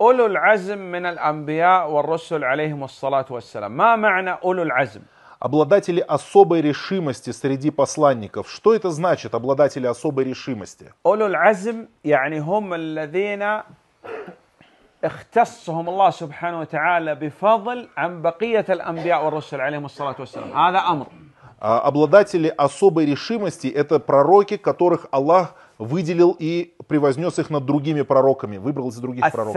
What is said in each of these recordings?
أولو العزم من الأنبياء والرسل عليهم الصلاة والسلام ما معنى أولو العزم؟ обладатели особой решимости среди посланников. Что это значит, обладатели особой решимости? أولو العزم يعني هم الذين اختصهم الله سبحانه وتعالى بفضل عن بقية الأنبياء والرسل عليهم الصلاة والسلام هذا أمر обладатели особой решимости – это пророки, которых Аллах выделил и превознес их над другими пророками, выбрал из других а пророков.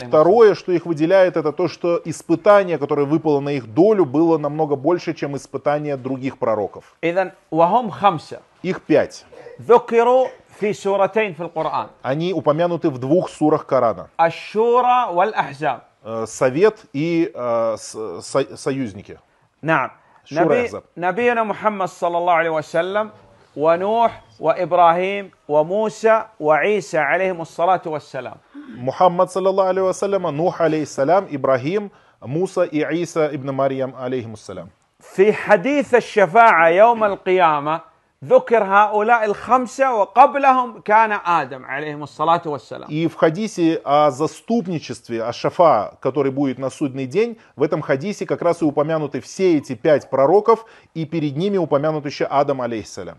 И второе, что их выделяет, это то, что испытание, которое выпало на их долю, было намного больше, чем испытание других пророков. Их пять. في سورتين في القرآن. Они упомянуты в двух сурах Корана. الشورى والأحزاب. Э, совет и э, союзники. نعم نبي نبينا محمد صلى الله عليه وسلم ونوح وإبراهيم وموسى وعيسى عليهم الصلاة والسلام محمد صلى الله عليه وسلم نوح عليه السلام إبراهيم موسى عيسى ابن مريم عليهم السلام في حديث الشفاعة يوم القيامة ذكر هؤلاء الخمسة وقبلهم كان آدم عليهم الصلاة والسلام. И в хадисе о заступничестве, о шафа, который будет на судный день, в этом хадисе как раз и упомянуты все эти пять пророков, и перед ними упомянут еще Адам, алейхиссалям.